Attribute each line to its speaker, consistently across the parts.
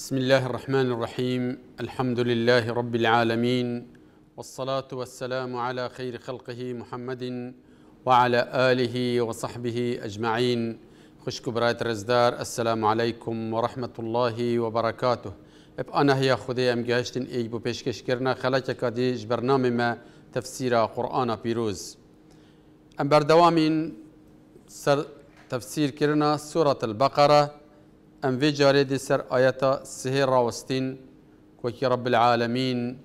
Speaker 1: بسم الله الرحمن الرحيم الحمد لله رب العالمين والصلاة والسلام على خير خلقه محمد وعلى آله وصحبه أجمعين خشك كبرات رزدار السلام عليكم ورحمة الله وبركاته اب أنا هي خدي أم جاشتن إي بو بيشكش كرنا خلاك كاديج برنامج ما تفسير قرآن بيروز أم بردوامين سر تفسير كرنا سورة البقرة ام في جاري دي سر آياتا سهير راوستين كوكي رب العالمين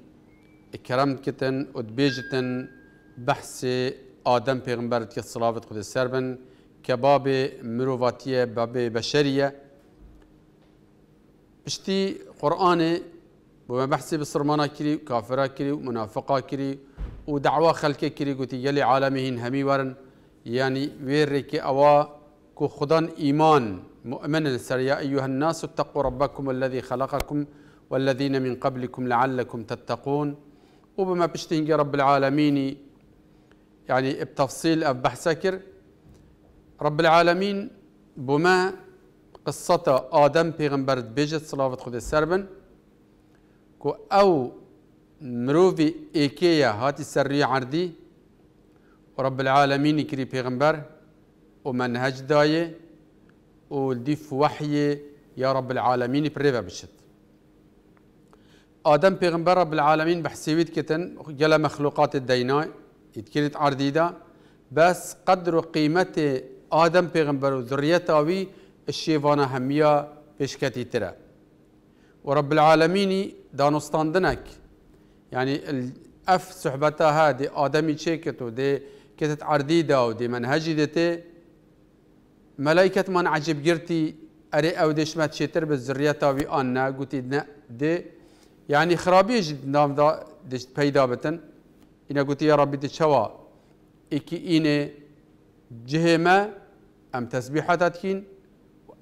Speaker 1: اكرم كتن ادبيجتن بحث آدم پیغمبرت که صلاوت قد السربن كباب مروفاتية باب بشرية بشتي قرآن بما بحثي بصرمانا كري وكافرا كري ومنافقا كري ودعوة خلقه كري قلت يلي عالمهن همي ورن يعني ويرك اواه کو خدان ایمان مؤمن سر یا أيها الناس اتقوا ربكم الذي خلقكم والذين من قبلكم لعلكم تتقون وبما بشتنجي رب العالمين يعني بتفصيل أف بحسكر رب العالمين بما قصة آدم پیغمبر بيجت صلاة خود السربن كو أو مروفي إيكيا هاتي سرية عردي ورب العالمين كري پیغمبر ومنهج داية ولديف وحي يا رب العالمين بريفا بشت آدم بيغمبر رب العالمين بحسيويت كتن جل مخلوقات الدينا يتكلت عرديدا بس قدر قيمة آدم پیغمبر وي الشيفانا هميا بشكتي ترى ورب العالمين دنك يعني اف صحبتها دي آدمي شيكتو دي كتت عرديدا ودي منهجي دي ملائكة من عجب جرتي أري أو ديش ما تشتر بالزرية تاوي آنا قوتي دنا دي يعني خرابي جد نام دا ديش بيدا بتن إنا قوتي يا ربي دي شوا إكي إني جهما أم تسبيحاتات كين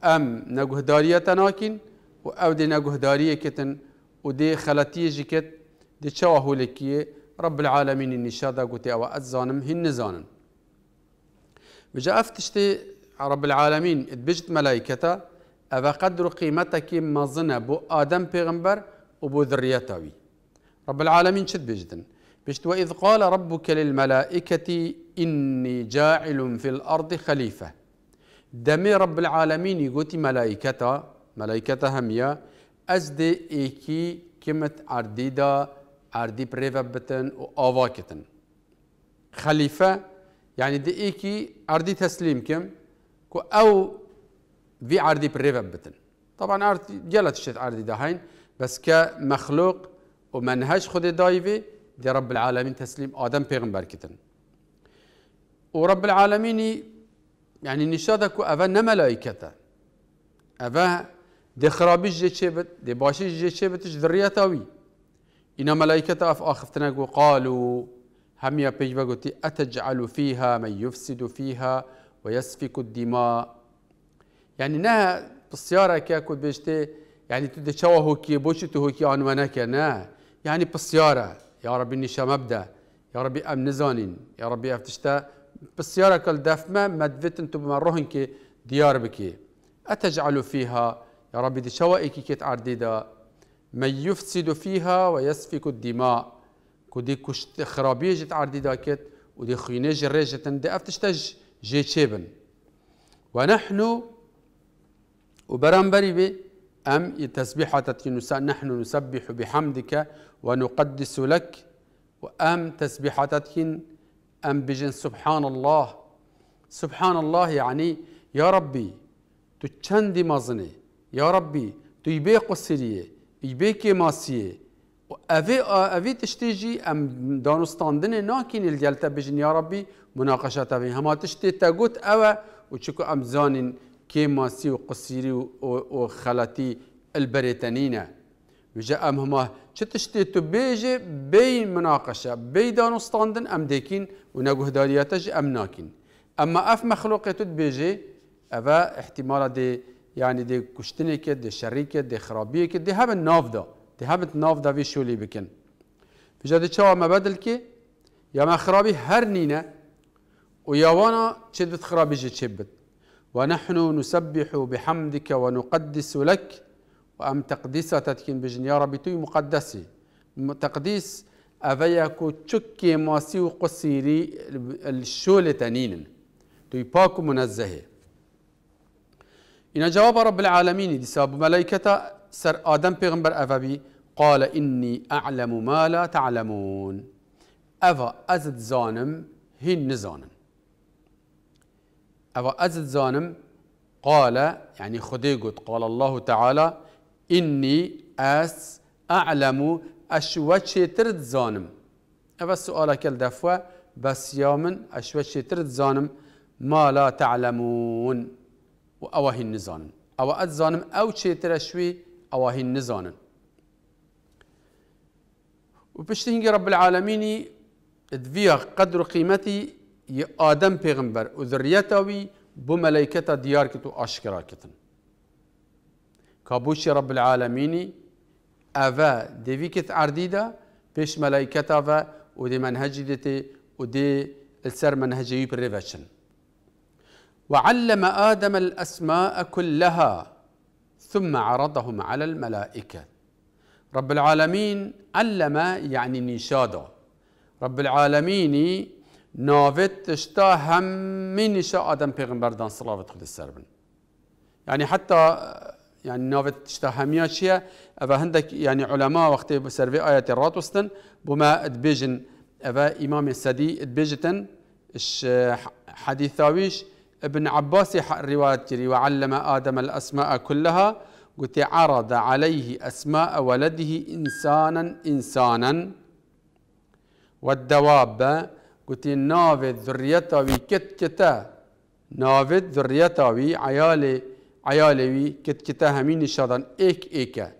Speaker 1: أم دارية تناكين أو دي دارية كتن دي خلطية جكت دي شوا لكي رب العالمين النشادة قوتي أو أتزانم هن زانن بجا أفتشتي رب العالمين ادبجت ملايكته أفا قدر قيمتك ما ظن بو آدم بيغمبر و بو رب العالمين شد بجدن بشت وإذ قال ربك للملائكة إني جاعل في الأرض خليفة دمي رب العالمين يقولي ملائكة ملائكة همية أزد إيكي كمت عرديدا عردي بريفا بتن وآواكتن خليفة يعني دي إيكي عردي تسليم كم او في عردي بريفا بتن طبعا عردي جلت الشت عردي دهين بس كمخلوق ومنهج خد دايفي دي رب العالمين تسليم آدم پیغمبر كتن ورب العالمين يعني نشادك أفا نملايكتا أفا دي خرابيش جي چبت دي باشيش جي چبتش ذريتاوي إن ملايكته أف اخفتنا قالوا هم يا بيجبا قلت أتجعل فيها من يفسد فيها ويسفك الدماء يعني نه بالسيارة كا كود بيجتي يعني تدشوا هوكي بوشتو هوكي عنوانك نه يعني بالسيارة يا ربي نشا مبدا يا ربي أم نزانين يا ربي أفتشتا بالسيارة كل ما مدفت انتو بمروهن كي ديار بكي أتجعل فيها يا ربي دي دشوائك كي تعرديدا من يفسد فيها ويسفك الدماء كودي كشت خرابيج تعرديدا كت ودي خينيج ريجة دي أفتشتج جێ ونحن و وبرامبري بي أم تسبيحة نحن نسبح بحمدك ونقدس لك وأم تسبيحتك أم بجن سبحان الله سبحان الله يعني يا ربي تشندي مازني يا ربي تيبي قصرية يبيكي ماسية افي اوی تشتی جی ام دانستاندن ناکین الگل تبجن يا ربي مناقشه تبین هما تشتي تگوت اوه وشكو ام زانین كي ماسي وقصيري وخلاتي البريتانينا وجا ام هما تشتي تبيجي بي مناقشه بي دانستاندن ام ديكين ونقو هدارياتج ام ناكين اما اف مخلوقي تبيجي افا احتمال دي يعني دي كشتني كده دي شريكه دي خرابيه كده دي هبن نافده Die hebben het naf dat we jullie beken. We zeiden tja me يا ما خرابي khrabi her nine, ويوانا شدت خرابيجي شبت ونحن نسبح بحمدك ونقدس لك وأم تقديسة تتكين بجن يا ربي توي مقدسي تقديس أفيا تشكي ماسي وقصيري الشولة تنين توي باكو منزهي إن جواب رب العالمين دي ساب ملائكته سر آدم پیغمبر أفا قال إني أعلم ما لا تعلمون أفا أزد زانم هین نزانم أفا أزد زانم قال يعني خدي قد قال الله تعالى إني أس أعلم أشوشي ترد زانم أفا سؤالك دفوه بس يومن أشوشي ترد زانم ما لا تعلمون وأوهن زانم أو زانم أو شي ترشوي اواهي نزانن و رب العالمين دویە قدر قيمتي يا ادم ئادەم وذريتاوي و ذریەتەوی بۆ مەلەیکەتە دیارکرد و رب العالمين افا ديفيكت ئەردیدا پێش ملايكتا و ودي منهەجی ديتي ودي السر منهجي منهەجەوی وعلم آدم الأسماء كلها ثم عرضهم على الملائكة رب العالمين علم يعني نشادا رب العالمين نافت تشتا من نشا آدم دان صلاة خود سر بن يعني حتى يعني ناوت تشتا همیا چیه او هندك يعني علماء وقت وقتی في آيات رات وستن بما ادبيجن او امام السدي ادبيجتن اش حدیثاویش ابن عباس رواية وعلم آدم الأسماء كلها قلت عرض عليه أسماء ولده إنسانا إنسانا والدواب قلت نافذ ذريتاوي كتا نافذ ذريتاوي عيالي عيالي كت كتا همين الشيطان إيك إيكا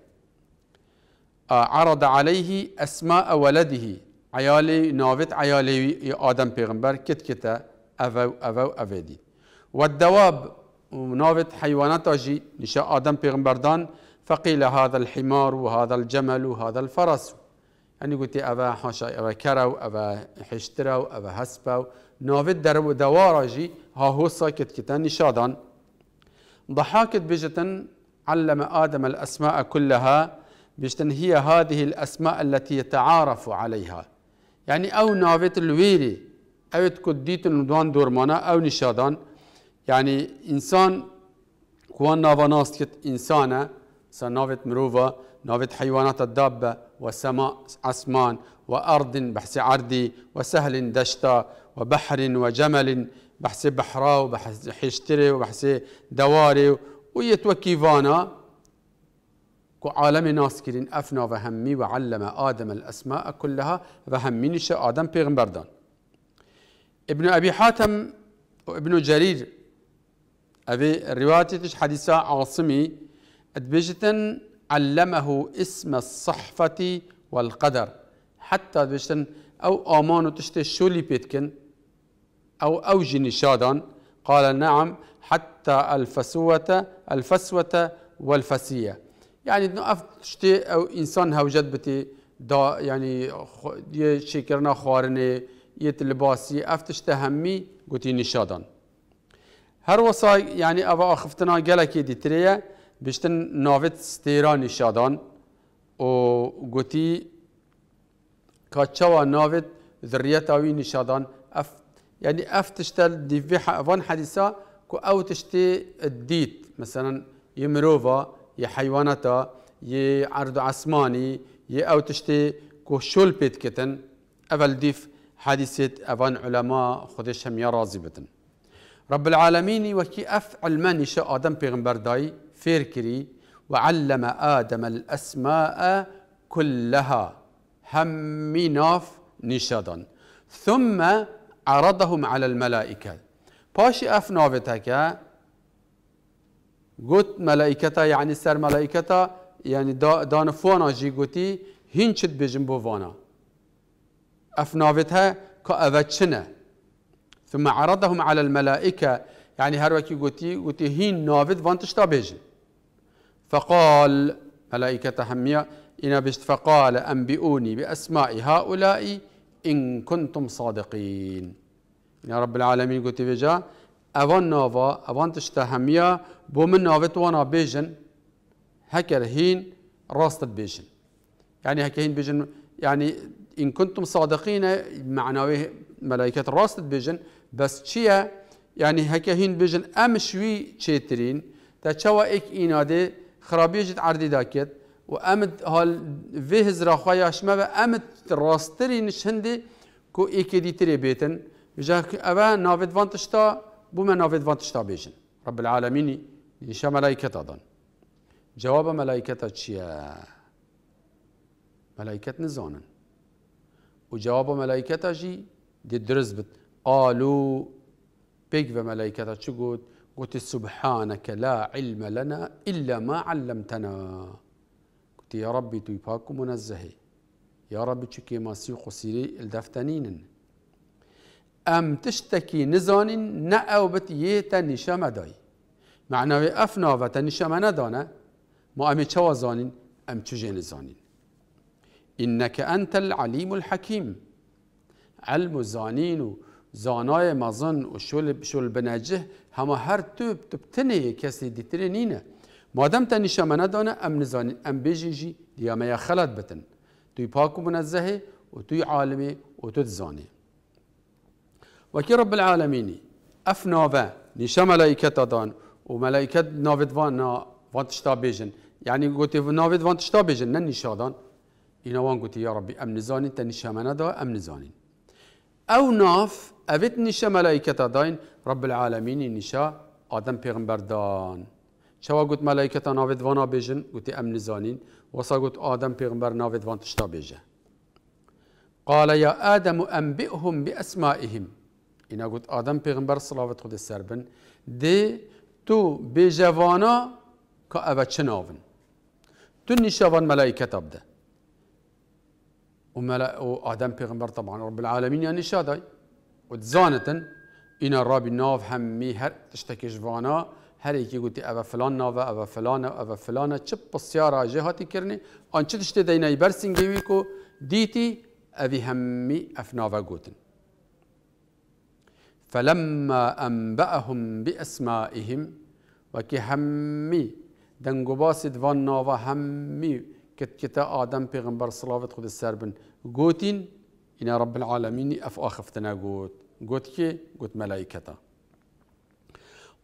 Speaker 1: آه، عرض عليه أسماء ولده عيالي نافذ عيالي آدم بيغمبر كت كتا أفو أفو دي والدواب ونافت حيوانات جي نشاء آدم بيغمبردان فقيل هذا الحمار وهذا الجمل وهذا الفرس يعني قلت أبا حاشا أبا كرو أبا حشترو أبا هسبو نافت درو دوارا جي ها هو ساكت كتان نشادان ضحاكت بجتن علم آدم الأسماء كلها بجتن هي هذه الأسماء التي يتعارف عليها يعني أو نافت الويري أو تكديت ندوان دورمانا أو نشادان يعني انسان كوان نافا ناسكت انسانا انسانه مروفا ناوت حيوانات الدابة وسماء أسمان وأرض بحس عردي وسهل دشتا وبحر وجمل بحس بحرا وبحس حشتري وبحس دواري ويتوكيفانا كو عالم ناس كرين أفنا وهمي وعلم آدم الأسماء كلها وهمي نشا آدم بيغمبردان ابن أبي حاتم وابن جرير أبي روايتش حديثة عاصمي أدبجتن علمه اسم الصحفة والقدر حتى أدبجتن أو آمانو تشتي شولي بيتكن أو أو جنشادان قال نعم حتى الفسوة الفسوة والفسية يعني أف تشتي أو إنسان هوجد بتي دا يعني خو... يشكرنا خارني يتلباسي همي قوتي نشادان هر وسا یعنی او آخفتنا گلکی دیتریه بشتن ناوت ستیرانی شادان و گوتی کچوا ناوت ذریت اوی نشادان اف يعني تشتل دي فان حديثا كو او تشتي الديت مثلا يمروفا يا حيواناتا يا عرض عسماني يا او تشتي كو شول بيت كتن اول ديف حديثة افان علماء خدش هم يا راضي بتن رب العالمين وكي أفعل من شاء آدم بيغمبر داي فيركري وعلم آدم الأسماء كلها هم ناف نشادا ثم عرضهم على الملائكة باش اف نافتك قلت ملائكتا يعني سر ملائكتا يعني دا دان فوانا جي قلتي هنشت بجنبو فانا اف نافتها كأوتشنه ثم عرضهم على الملائكة يعني هاروكي قوتي قوتي هين نافذ فانتشتا بيجن فقال ملائكة حمية إن بشت فقال أنبئوني بأسماء هؤلاء إن كنتم صادقين يا رب العالمين قوتي بجا أفان نافا أفانتشتا حمية بومن نافت وانا بيجن هكر هين راست بيجن يعني هكا هين بيجن يعني إن كنتم صادقين معناه ملائكة راست بيجن بس چیا یعنی هکه هین بیجن امشوی چیترین تا چوا ایک ایناده خرابیه جد عردی دا و امد هال وی هزرا خواهی آشما و امد راستری نشهنده کو ایک دیتری بیتن بجا اوا ناوید وانتشتا بو ما ناوید وانتشتا بیجن رب العالمین نشا ملائکتا دان جواب ملائکتا چیا ملائکت نزانن و جواب ملائکتا جی دی درز بتن قالوا بيك ملائكة شو قلت سبحانك لا علم لنا إلا ما علمتنا قلت يا ربي تيباكو منزهي يا ربي تشكي ما سيقو سيري الدفتنين أم تشتكي نزان نأو بتيتا نشام داي معناه أفنا وتا نشام ندانا ما أمي چوا زانين أم تشجي نزان إنك أنت العليم الحكيم علم زانين زانای مزن و شل شل بنجه همه هر تو تبتنه کسی دیتره نینه مادم تا نشامه دانه ام نزانی ام بیجی جی دیامه یا خلط بتن توی پاکو منزهه و توی عالمه و تو تزانه وکی رب العالمینی اف ناوه نشه ملائکت دان و ملائکت ناوید وان وان تشتا بیجن یعنی گوتی ناوید وان تشتا بیجن نه نشه دان اینا وان گوتی یا ربی ام نزانی تا نشه منه دا ام نزانی او ناف اوید نیشه ملائکتا داین رب العالمین نیشه آدم پیغمبر دان چوا گوت ملائکتا ناوید وانا بیجن گوتی ام نزانین وسا گوت آدم پیغمبر ناوید وان تشتا بیجه قال يا آدم أنبئهم بأسمائهم إنا قلت آدم پیغمبر صلاة خود السربن دي تو بجوانا كأبا چناون تو نشاوان ملائكة تبدأ وملا... وآدم پیغمبر طبعا رب العالمين يعني شاداي و وتزانتن اینا را به ناو همی هر تشتکش وانا هر یکی گوتی او فلان ناو او فلان او فلان چه پسیار آجه هاتی کرنی آن چه تشتی دینای برسنگیوی کو دیتی اوی همی اف افناوه گوتن فلما أنبأهم بأسمائهم وكي همي باسد وان ناوا همي كت كتا آدم پیغمبر صلاة خود السربن قوتين إن رب العالمين أف آخفتنا گوت قلت كي قلت ملائكته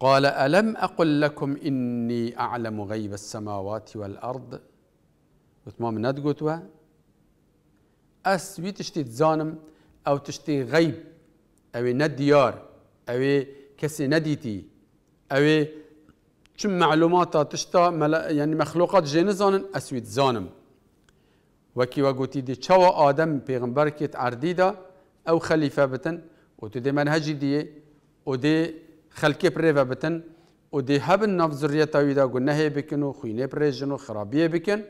Speaker 1: قال ألم أقل لكم إني أعلم غيب السماوات والأرض قلت ما من قلت أسوي تشتي تزانم أو تشتي غيب أو نديار أو كسي نديتي أو شم معلومات تشتا ملا يعني مخلوقات جين زانن أسوي تزانم وكي وقوتي دي شوا آدم بيغمبر كيت عرديدا أو خليفة بتن و تو دی منهجی دیه و دی خلکی پره و بتن و دی هبن ناف ذریت تاوی دا گنه بکن و خوینه پره و خرابیه بکن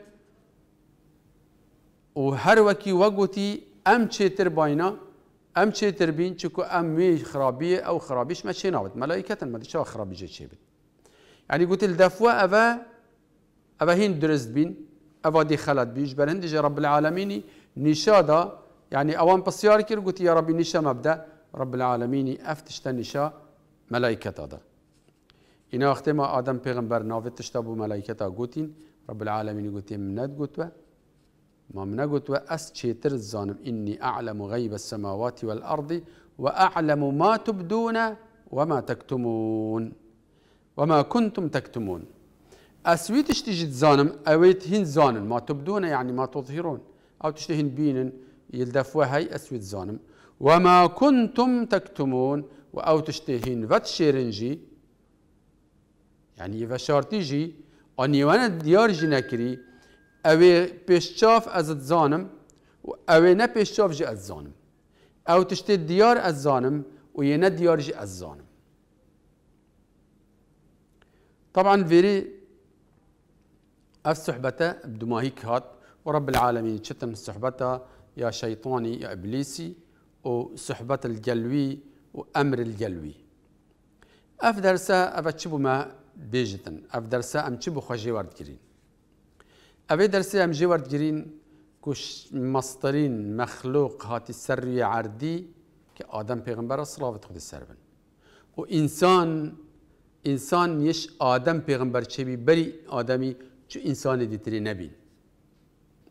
Speaker 1: و هر وکی وگوتی ام چیتر باینا ام چیتر بین چکو ام می خرابیه او خرابیش ما چی نابد ملائکتن ما دی چه خرابی جه چی بید يعني قلت الدفوة أبا أبا هين درست بين أبا دي خلت بيج بل هندج رب العالمين نشادا يعني أوان بسيار كير قلت يا ربي نشا مبدأ رب العالمين افتش تنشا نیشا مەلایکەتا دا. اینا ما آدم پیغمبر ناوێت تشتا بوو مەلایکەتا گوتین رب العالمين گوتی من نەتگوتوە ما من نەگوتوە اس چێتر زانم اني اعلم و السماوات والارض وأعلم ما تبدون وما تكتمون وما كنتم تكتمون أسوي تشتيجي زانم أويت هن زانن ما تبدون يعني ما تظهرون أو تشتهن بينن يلدفوا هاي اسويت زانم وما كنتم تكتمون أو تشتهين فتشيرنجي يعني فشارتيجي أني وانا ديار نکری أوي بيشتاف أزد زانم أوي نا بيشتاف جي أزانم زانم او تشتي ديار أزانم زانم و ديار أزانم دیار زانم طبعا فيري بدو ما بدماهيك هات ورب العالمين شتم صحبته يا شيطاني يا ابليسي وصحبة الجلوي وأمر الجلوي اف درسة اف چی ما بيجتن اف درسة ام چی بو خوشی ورد گرین اف درسا ام جی ورد گرین کش مخلوق هاتي سری عردي كآدم پیغمبر صلاة خود السربن وإنسان انسان يش آدم پیغمبر چبي بري آدمي چو انسان دیتری نبین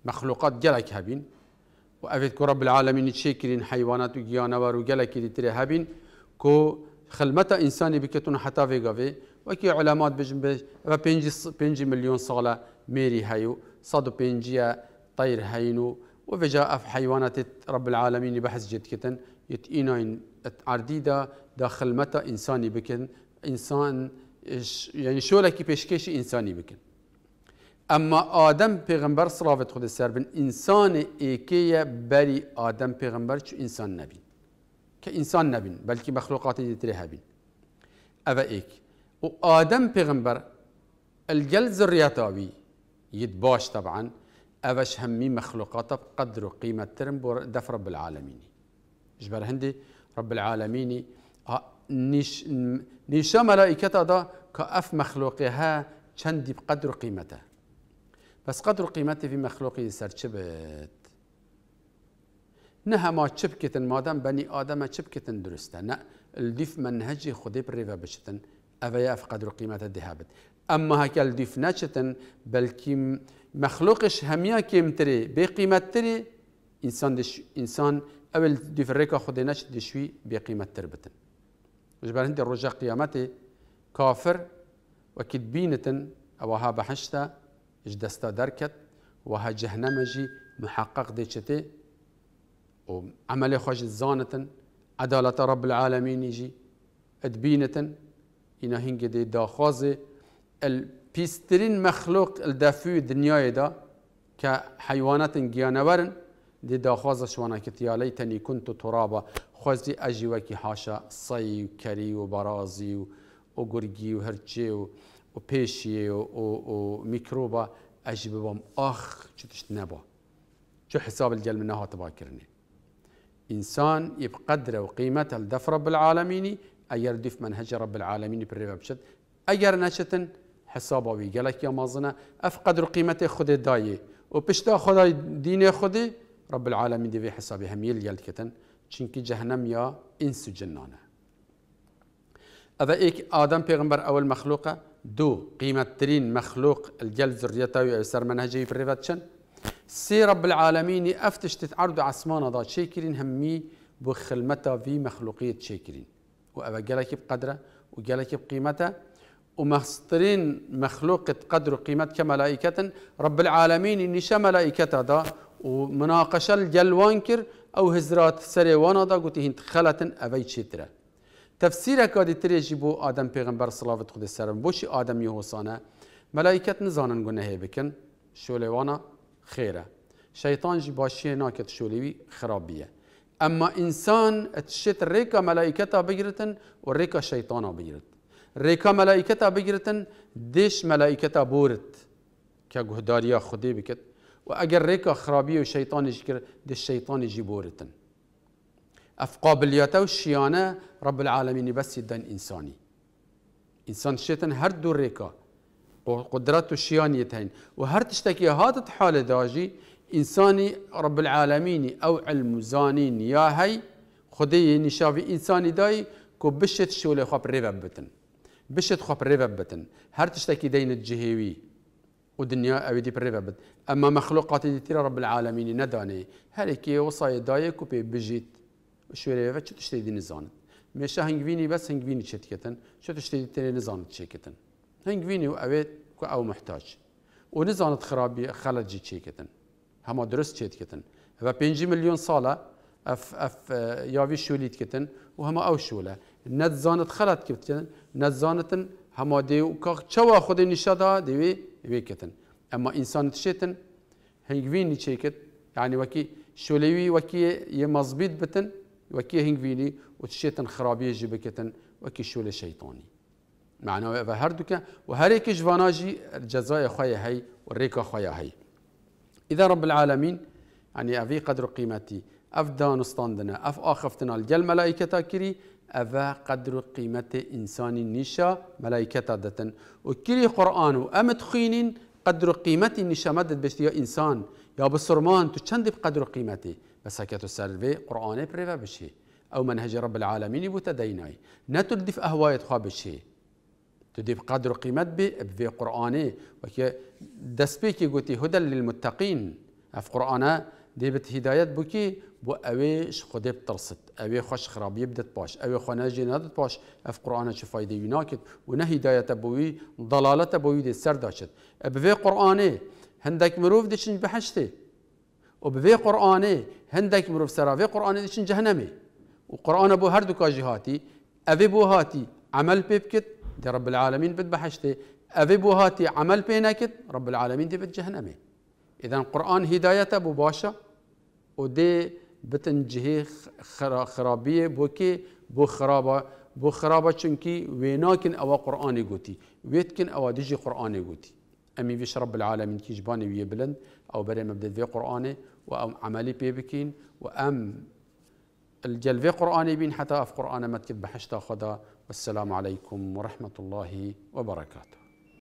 Speaker 1: مخلوقات گلک هبين و اوید که رب العالمین چه کرین حیوانات و گیانوار و گلکی دی تره هبین که خلمت انسانی بکتون حتا ویگاوی و که علامات بجن بج و پنج میلیون سال میری هیو صد و پنجی طیر هینو و وجا اف حیوانات رب العالمین بحث جد کتن یت اینا این عردی دا دا خلمت انسانی بکن انسان یعنی يعني شو لك انسانی بکن اما آدم پیغمبر صلوات خود سر بن انسان ایکه بری آدم پیغمبر چو انسان نبین که انسان نبین بلکه مخلوقات دیتره هبین او ایک و آدم پیغمبر الجل آوی ید باش طبعا اوش همي مخلوقات و قیمت ترم دف رب العالمين جبر هندي رب العالمين نيش نيشا ملائكة دا كأف مخلوقها چندي بقدر قیمته بس قدر قيمتي في مخلوق سرچه شبت نها ما شبكتن ما دام بني آدم شبكتن درستا نا نه الدیف خدي خودی بری بشتن اویا في قدر قيمتها ذهبت بد اما الديف ناشتن بل كيم مخلوقش همیا كيمتري بقيمتري انسان دش انسان اول دیف ریکا خودی نچ دشوی بی قیمت تر بتن جبر هندی رجا قیامتی کافر بحشتا اج دستا درکت و ها جهنم جی محقق دی چتی و عمل خوش زانتن عدالت رب العالمین جی ادبینتن اینا هنگ دی داخواز البیسترین مخلوق الدفوی دنیای دا که حیوانات گیانورن دی داخواز شوانا کتیالی تنی کنت ترابا خوزی اجی وکی حاشا صی و کری و برازی و, و گرگی و هرچی و و پیشی و, و, و میکروبا اجی ببام آخ چطورش نبا چه حساب الجل من نهات تبا کرنه انسان یب قدر و قیمت ال لدف رب العالمين اگر دف منهج رب العالمين بالربا بشد اگر نشتن حساب وی گلک یا مازنا قدر قیمت خود دایی و پشتا خدای دین خودی رب العالمین دیوی في همیل گلت کتن چنکی جهنم یا انس جنانه اذا ایک آدم پیغمبر اول مخلوقه دو قيمة ترين مخلوق الجل ذريته ويسر منهجي في الريفاتشن سي رب العالمين افتش تتعرض عسمانه دا شاكرين همي بخلمتا في مخلوقية شاكرين وأبا جالك بقدره وجالك بقيمته ومسترين مخلوقة قدر قيمة كملائكة رب العالمين إني ملائكة دا ومناقشة الجل وانكر أو هزرات سري وانا دا قلت هنت خلتن أبي شتره تفسیر کادی تریجی بو آدم پیغمبر صلوات خود سرم بوشی آدمی آدم یوسانه ملائکت نزانن گناه بکن شولوانا خیره شیطان جی باشی ناکت شولوی خرابیه اما انسان اتشت ریکا ملائکتا بگیرتن و ریکا شیطانا بگیرت ریکا ملائکتا بگیرتن دیش ملائکتا بورت که گهداریا خودی بکت و اگر ریکا خرابی و شیطان جی کرد دیش شیطانی جی بورتن اف قابلیتا و شیانه رب العالمين بس يدن إنساني انسان شيطان هر دور ريكا قدرت و شیانیت وهر تشتكي هر تشتکی هاتت حال رب العالمين او علم زانين يا هاي خدي نشافي إنساني داي كو بشت شولي خواب ريباب بتن بشت خواب ريباب بتن هر تشتکی دین جهوی و دنيا أبدي بالربابد أما مخلوقات دي ترى رب العالمين نداني هلكي وصاي دايك بي بجيت وشولي ريباب تشتكي دين الزانت مش مێشە بس بەس چه چێتکەن چێت تشتی تێنێ نزانت چه کتن هەنگوینی و اوه کو او محتاج و نزانت خرابی خراپی چه کتن همه درست چه و چێتکەن بە ساله اف اف یاوی شولیتکەن و همه او شوله نزانت نەتزانت کتن نزانتن همه دیو که چوا خود چاوا دیوی وی کتن اما انسان تشتن تشێتن چه کت یعنی وکی شولیوی وکی یه مەزبیت بتن وكي هنگ و تشیتن خرابي جبکتن وكي شول شيطاني معناه و هر دوکه و هر یک جواناجی جزای خويا هي و اذا رب العالمين يعني افي قدر قيمتي اف دانستاندنا اف اخفتنا الجل ملائكتا كري أفا قدر قيمة إنسان نشا ملائكة دتن وكري قرآن وأمت خين قدر قيمة نشا مدد بشتيا يا إنسان يا بصرمان تو چند بقدر بس هكذا سلفي قرآن بريفا بشي أو منهج رب العالمين بوتديناي نتردف أهواية خوا بشي تدف قدر قيمت بي في قرآني وكي دسبيكي قوتي هدى للمتقين اف قرآن ديبت هداية بوكي بو اويش خدي بترصد اوي خوش خراب يبدت باش اوي خو نادت باش اف قرآن شو فايدة يناكت ونه هداية بوي ضلالة بوي دي سرداشت اب في قرآن هندك مروف ديشن بحشتي وبفي قرآنه هندك سرا في قرآن ديشن جهنمي وقرآن بو هردوكا جهاتي أفي بو هاتي عمل بيبكت دي رب العالمين بتبحشتي أبي بو هاتي عمل بيناكت رب العالمين دي بتجهنمي إذا قرآن هداية بو باشا ودي بتنجهي خرابية بوكي بو خرابة بو خرابة چنكي ويناكن أوا قرآن قوتي ويتكن أوا ديجي قرآن قوتي امي ويش رب العالمين كي جباني ويا بلند او بري مبدا في قراني وام عملي بي بكين وام الجلفة قرآني بين حتى في قرآن ما تكتب حشتا خدا والسلام عليكم ورحمة الله وبركاته